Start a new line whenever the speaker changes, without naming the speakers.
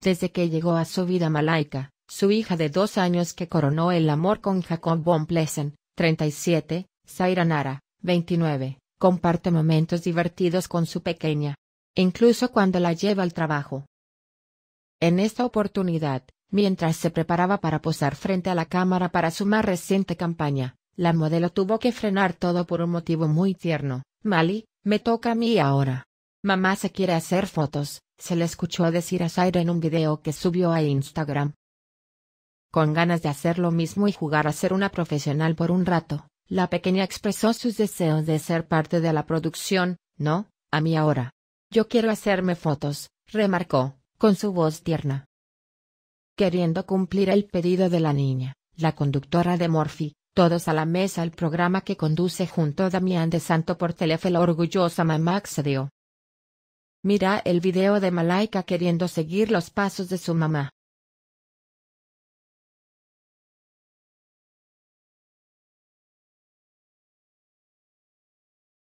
Desde que llegó a su vida Malaika, su hija de dos años que coronó el amor con Jacob von Plessen, 37, Zaira Nara, 29, comparte momentos divertidos con su pequeña, incluso cuando la lleva al trabajo. En esta oportunidad, mientras se preparaba para posar frente a la cámara para su más reciente campaña, la modelo tuvo que frenar todo por un motivo muy tierno. Mali, me toca a mí ahora. Mamá se quiere hacer fotos, se le escuchó decir a Zaira en un video que subió a Instagram. Con ganas de hacer lo mismo y jugar a ser una profesional por un rato, la pequeña expresó sus deseos de ser parte de la producción, no, a mí ahora. Yo quiero hacerme fotos, remarcó, con su voz tierna. Queriendo cumplir el pedido de la niña, la conductora de Morphy, todos a la mesa el programa que conduce junto a Damián de Santo por Telefe la orgullosa mamá accedió. Mira el video de Malaika queriendo seguir los pasos de su mamá.